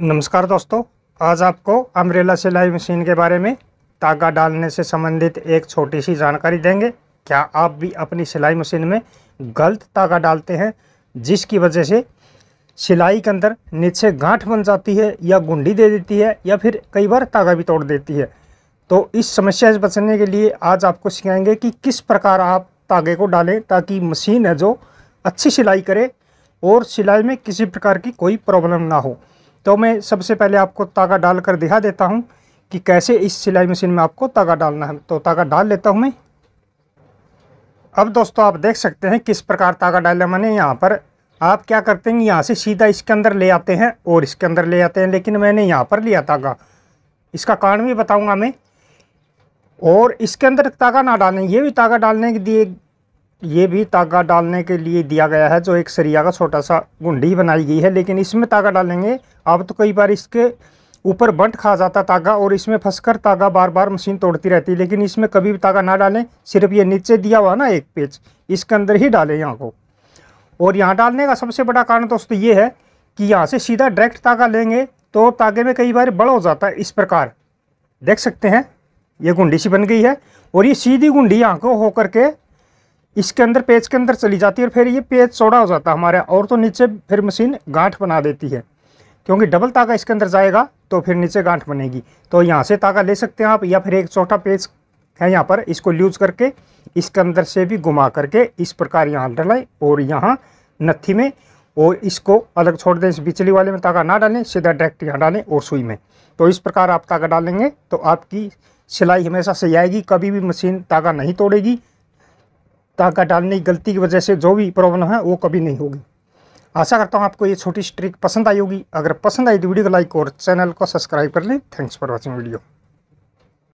नमस्कार दोस्तों आज आपको अम्ब्रेला सिलाई मशीन के बारे में तागा डालने से संबंधित एक छोटी सी जानकारी देंगे क्या आप भी अपनी सिलाई मशीन में गलत तागा डालते हैं जिसकी वजह से सिलाई के अंदर नीचे गांठ बन जाती है या गुंडी दे देती है या फिर कई बार तागा भी तोड़ देती है तो इस समस्या से बचने के लिए आज आपको सिखाएंगे कि किस प्रकार आप तागे को डालें ताकि मशीन है जो अच्छी सिलाई करे और सिलाई में किसी प्रकार की कोई प्रॉब्लम ना हो तो मैं सबसे पहले आपको तागा डाल कर दिखा देता हूँ कि कैसे इस सिलाई मशीन में आपको तागा डालना है तो तागा डाल लेता हूँ मैं अब दोस्तों आप देख सकते हैं किस प्रकार तागा डाला मैंने यहाँ पर आप क्या करते हैं यहाँ से सीधा इसके अंदर ले आते हैं और इसके अंदर ले आते हैं लेकिन मैंने यहाँ पर लिया तागा इसका कारण भी बताऊँगा मैं और इसके अंदर तागा ना डालें ये भी तागा डालने के दिए ये भी तागा डालने के लिए दिया गया है जो एक सरिया का छोटा सा गुंडी बनाई गई है लेकिन इसमें तागा डालेंगे अब तो कई बार इसके ऊपर बंट खा जाता तागा और इसमें फंसकर तागा बार बार मशीन तोड़ती रहती है लेकिन इसमें कभी भी तागा ना डालें सिर्फ ये नीचे दिया हुआ ना एक पेज इसके अंदर ही डालें यहाँ को और यहाँ डालने का सबसे बड़ा कारण दोस्तों ये है कि यहाँ से सीधा डायरेक्ट तागा लेंगे तो तागे में कई बार बड़ हो जाता है इस प्रकार देख सकते हैं ये गुंडी सी बन गई है और ये सीधी गुंडी यहाँ को होकर के इसके अंदर पेज के अंदर चली जाती है और फिर ये पेज चौड़ा हो जाता है हमारे और तो नीचे फिर मशीन गांठ बना देती है क्योंकि डबल तागा इसके अंदर जाएगा तो फिर नीचे गांठ बनेगी तो यहाँ से तागा ले सकते हैं आप या फिर एक छोटा पेज है यहाँ पर इसको लूज करके इसके अंदर से भी घुमा करके इस प्रकार यहाँ डलाएं और यहाँ नत्थी में और इसको अलग छोड़ दें इस बिचली वाले में तागा ना डालें सीधा डायरेक्ट यहाँ डालें और सुई में तो इस प्रकार आप तागा डालेंगे तो आपकी सिलाई हमेशा सही आएगी कभी भी मशीन तागा नहीं तोड़ेगी ताका डालने की गलती की वजह से जो भी प्रॉब्लम है वो कभी नहीं होगी आशा करता हूँ आपको ये छोटी सी ट्रिक पसंद आई होगी अगर पसंद आई तो वीडियो को लाइक और चैनल को सब्सक्राइब कर लें थैंक्स फॉर वॉचिंग वीडियो